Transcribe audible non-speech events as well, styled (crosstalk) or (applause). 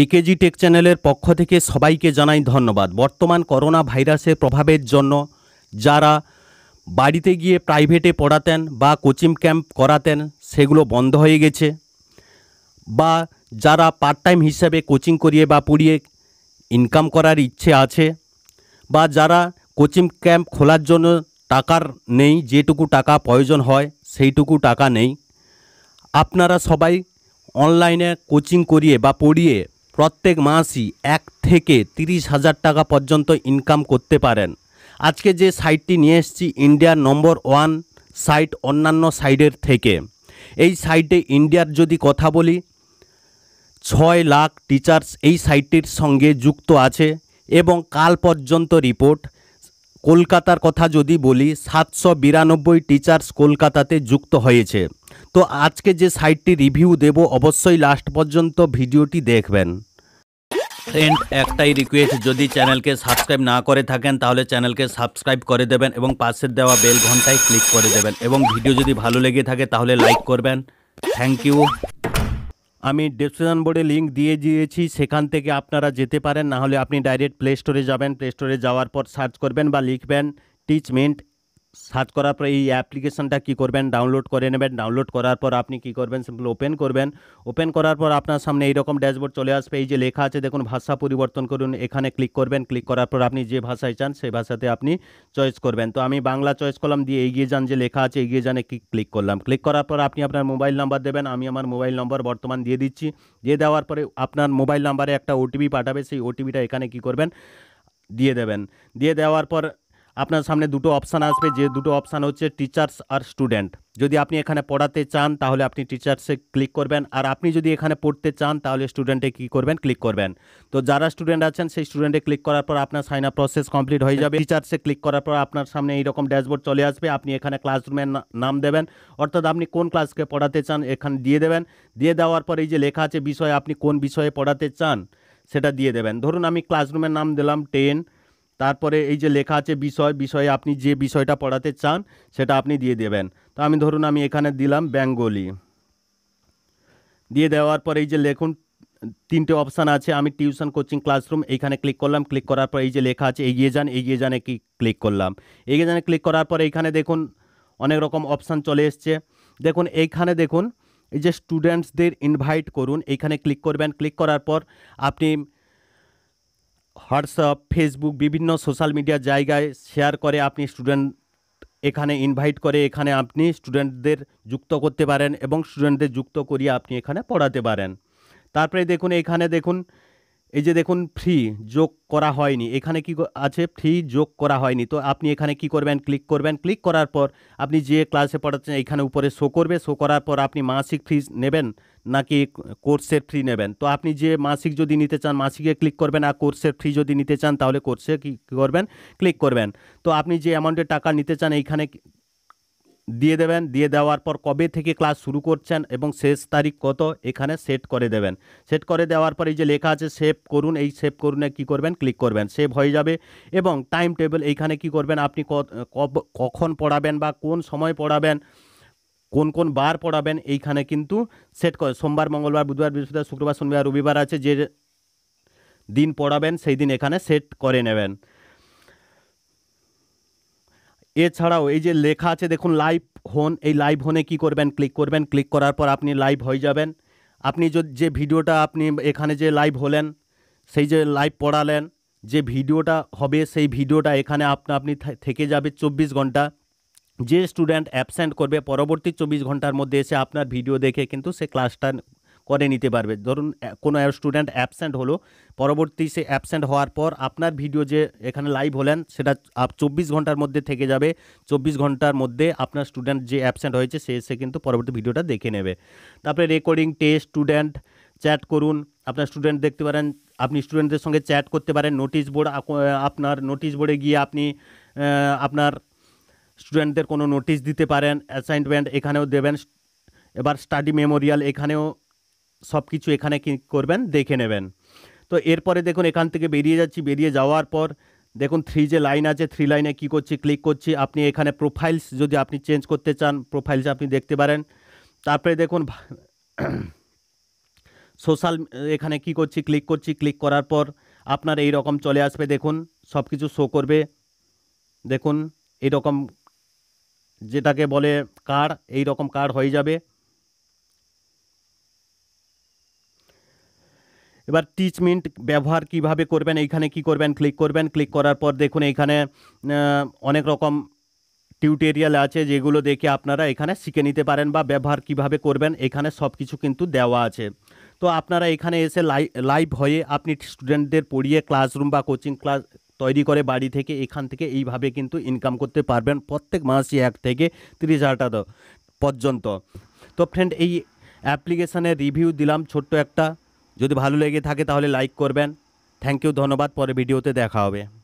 AKG take চ্যানেলের পক্ষ থেকে সবাইকে জানাই ধন্যবাদ বর্তমান করোনা ভাইরাসের প্রভাবের জন্য যারা বাড়িতে গিয়ে প্রাইভেটে পড়াতেন বা কোচিং ক্যাম্প করাতেন সেগুলো বন্ধ হয়ে গেছে বা যারা পার্ট টাইম হিসাবে কোচিং করিয়ে বা পড়িয়ে ইনকাম করার ইচ্ছে আছে বা যারা কোচিং ক্যাম্প খোলার জন্য টাকার নেই যেটুকু টাকা প্রয়োজন হয় সেইটুকু টাকা নেই আপনারা সবাই অনলাইনে কোচিং করিয়ে বা পড়িয়ে প্রত্যেক মাসই এক থেকে তিরিশ হাজার টাকা পর্যন্ত ইনকাম করতে পারেন আজকে যে সাইটটি নিয়ে এসেছি ইন্ডিয়ার নম্বর ওয়ান সাইট অন্যান্য সাইডের থেকে এই সাইটে ইন্ডিয়ার যদি কথা বলি ছয় লাখ টিচার্স এই সাইটটির সঙ্গে যুক্ত আছে এবং কাল পর্যন্ত রিপোর্ট কলকাতার কথা যদি বলি সাতশো বিরানব্বই টিচার্স কলকাতাতে যুক্ত হয়েছে তো আজকে যে সাইটটি রিভিউ দেব অবশ্যই লাস্ট পর্যন্ত ভিডিওটি দেখবেন ফ্রেন্ড একটাই রিকোয়েস্ট যদি চ্যানেলকে সাবস্ক্রাইব না করে থাকেন তাহলে চ্যানেলকে সাবস্ক্রাইব করে দেবেন এবং পাশের দেওয়া বেল ঘন্টায় ক্লিক করে দেবেন এবং ভিডিও যদি ভালো লেগে থাকে তাহলে লাইক করবেন থ্যাংক ইউ আমি ডেসক্রিপশন বোর্ডে লিঙ্ক দিয়ে দিয়েছি সেখান থেকে আপনারা যেতে পারেন না হলে আপনি ডাইরেক্ট প্লে স্টোরে যাবেন প্লে স্টোরে যাওয়ার পর সার্চ করবেন বা লিখবেন টিচমেন্ট সার্চ করার পর এই অ্যাপ্লিকেশনটা কী করবেন ডাউনলোড করে নেবেন ডাউনলোড করার পর আপনি কী করবেন সিম্পল ওপেন করবেন ওপেন করার পর আপনার সামনে এইরকম ড্যাশবোর্ড চলে আসবে এই যে লেখা আছে দেখুন ভাষা পরিবর্তন করুন এখানে ক্লিক করবেন ক্লিক করার পর আপনি যে ভাষায় চান সেই ভাষাতে আপনি চয়েস করবেন তো আমি বাংলা চয়েস করলাম দিয়ে এগিয়ে যান যে লেখা আছে এগিয়ে যানে ক্লিক করলাম ক্লিক করার পর আপনি আপনার মোবাইল নাম্বার দেবেন আমি আমার মোবাইল নম্বর বর্তমান দিয়ে দিচ্ছি দিয়ে দেওয়ার পরে আপনার মোবাইল নাম্বারে একটা ওটিপি পাঠাবে সেই ওটিপিটা এখানে কি করবেন দিয়ে দেবেন দিয়ে দেওয়ার পর আপনার সামনে দুটো অপশান আসবে যে দুটো অপশান হচ্ছে টিচার্স আর স্টুডেন্ট যদি আপনি এখানে পড়াতে চান তাহলে আপনি টিচার্সে ক্লিক করবেন আর আপনি যদি এখানে পড়তে চান তাহলে স্টুডেন্টে কি করবেন ক্লিক করবেন তো যারা স্টুডেন্ট আছেন সেই স্টুডেন্টে ক্লিক করার পর আপনার সাইন আপ প্রসেস কমপ্লিট হয়ে যাবে টিচার্সে ক্লিক করার পর আপনার সামনে এইরকম ড্যাশবোর্ড চলে আসবে আপনি এখানে ক্লাসরুমের নাম দেবেন অর্থাৎ আপনি কোন ক্লাসকে পড়াতে চান এখানে দিয়ে দেবেন দিয়ে দেওয়ার পর এই যে লেখা আছে বিষয়ে আপনি কোন বিষয়ে পড়াতে চান সেটা দিয়ে দেবেন ধরুন আমি ক্লাসরুমের নাম দিলাম টেন তারপরে এই যে লেখা আছে বিষয় বিষয়ে আপনি যে বিষয়টা পড়াতে চান সেটা আপনি দিয়ে দেবেন তো আমি ধরুন আমি এখানে দিলাম বেঙ্গলি দিয়ে দেওয়ার পরে এই যে লেখুন তিনটে অপশান আছে আমি টিউশন কোচিং ক্লাসরুম এইখানে ক্লিক করলাম ক্লিক করার পর এই যে লেখা আছে এগিয়ে যান এগিয়ে যানে কি ক্লিক করলাম এগিয়ে যানে ক্লিক করার পর এইখানে দেখুন অনেক রকম অপশান চলে এসছে দেখুন এইখানে দেখুন এই যে স্টুডেন্টসদের ইনভাইট করুন এইখানে ক্লিক করবেন ক্লিক করার পর আপনি হোয়াটসঅ্যাপ ফেসবুক বিভিন্ন সোশ্যাল মিডিয়া জায়গায় শেয়ার করে আপনি স্টুডেন্ট এখানে ইনভাইট করে এখানে আপনি স্টুডেন্টদের যুক্ত করতে পারেন এবং স্টুডেন্টদের যুক্ত করিয়ে আপনি এখানে পড়াতে পারেন তারপরে দেখুন এখানে দেখুন এই যে দেখুন ফ্রি যোগ করা হয়নি এখানে কি আছে ফ্রি যোগ করা হয়নি তো আপনি এখানে কি করবেন ক্লিক করবেন ক্লিক করার পর আপনি যে ক্লাসে পড়াচ্ছেন এখানে উপরে শো করবে শো করার পর আপনি মাসিক ফিস নেবেন নাকি কোর্সের ফ্রি নেবেন তো আপনি যে মাসিক যদি নিতে চান মাসিকে ক্লিক করবেন আর কোর্সের ফ্রি যদি নিতে চান তাহলে কোর্সে কী করবেন ক্লিক করবেন তো আপনি যে অ্যামাউন্টের টাকা নিতে চান এইখানে দিয়ে দেবেন দিয়ে দেওয়ার পর কবে থেকে ক্লাস শুরু করছেন এবং শেষ তারিখ কত এখানে সেট করে দেবেন সেট করে দেওয়ার পর এই যে লেখা আছে সেভ করুন এই সেভ করুনে কি করবেন ক্লিক করবেন সেভ হয়ে যাবে এবং টাইম টেবিল এইখানে কি করবেন আপনি কখন পড়াবেন বা কোন সময় পড়াবেন কোন কোন বার পড়াবেন এইখানে কিন্তু সেট করে সোমবার মঙ্গলবার বুধবার বৃহস্পতিবার শুক্রবার শনিবার রবিবার আছে যে দিন পড়াবেন সেই দিন এখানে সেট করে নেবেন এছাড়াও এই যে লেখা আছে দেখুন লাইভ হোন এই লাইভ হোনে কি করবেন ক্লিক করবেন ক্লিক করার পর আপনি লাইভ হয়ে যাবেন আপনি যে ভিডিওটা আপনি এখানে যে লাইভ হলেন সেই যে লাইভ পড়ালেন যে ভিডিওটা হবে সেই ভিডিওটা এখানে আপনা আপনি থেকে যাবে চব্বিশ ঘন্টা যে স্টুডেন্ট অ্যাবসেন্ট করবে পরবর্তী চব্বিশ ঘন্টার মধ্যে এসে আপনার ভিডিও দেখে কিন্তু সে ক্লাসটা করে নিতে পারবে ধরুন কোনো স্টুডেন্ট অ্যাবসেন্ট হলো পরবর্তী সে অ্যাবসেন্ট হওয়ার পর আপনার ভিডিও যে এখানে লাইভ হলেন সেটা চব্বিশ ঘন্টার মধ্যে থেকে যাবে চব্বিশ ঘন্টার মধ্যে আপনার স্টুডেন্ট যে অ্যাবসেন্ট হয়েছে সে এসে কিন্তু পরবর্তী ভিডিওটা দেখে নেবে তারপরে রেকর্ডিং টেস্ট স্টুডেন্ট চ্যাট করুন আপনার স্টুডেন্ট দেখতে পারেন আপনি স্টুডেন্টদের সঙ্গে চ্যাট করতে পারেন নোটিশ বোর্ড আপনার নোটিশ বোর্ডে গিয়ে আপনি আপনার স্টুডেন্টদের কোনো নোটিশ দিতে পারেন অ্যাসাইনমেন্ট এখানেও দেবেন এবার স্টাডি মেমোরিয়াল এখানেও সব কিছু এখানে কি করবেন দেখে নেবেন তো এরপরে দেখুন এখান থেকে বেরিয়ে যাচ্ছি বেরিয়ে যাওয়ার পর দেখুন থ্রি যে লাইন আছে থ্রি লাইনে কি করছি ক্লিক করছি আপনি এখানে প্রোফাইলস যদি আপনি চেঞ্জ করতে চান প্রোফাইলস আপনি দেখতে পারেন তারপরে দেখুন সোশ্যাল (clears throat) এখানে কি করছি ক্লিক করছি ক্লিক করার পর আপনার এই রকম চলে আসবে দেখুন সব কিছু শো করবে দেখুন এরকম যেটাকে বলে কার্ড এই রকম কার্ড হয়ে যাবে এবার টিচমেন্ট ব্যবহার কিভাবে করবেন এইখানে কি করবেন ক্লিক করবেন ক্লিক করার পর দেখুন এইখানে অনেক রকম টিউটোরিয়াল আছে যেগুলো দেখে আপনারা এখানে শিখে নিতে পারেন বা ব্যবহার কিভাবে করবেন এখানে সব কিছু কিন্তু দেওয়া আছে তো আপনারা এখানে এসে লাইভ হয়ে আপনি স্টুডেন্টদের পড়িয়ে ক্লাসরুম বা কোচিং ক্লাস তৈরি করে বাড়ি থেকে এখান থেকে এইভাবে কিন্তু ইনকাম করতে পারবেন প্রত্যেক মাসে এক থেকে তিরিশ হাজার টাকা পর্যন্ত তো ফ্রেন্ড এই অ্যাপ্লিকেশানের রিভিউ দিলাম ছোট্ট একটা যদি ভালো লেগে থাকে তাহলে লাইক করবেন থ্যাংক ইউ ধন্যবাদ পরে ভিডিওতে দেখা হবে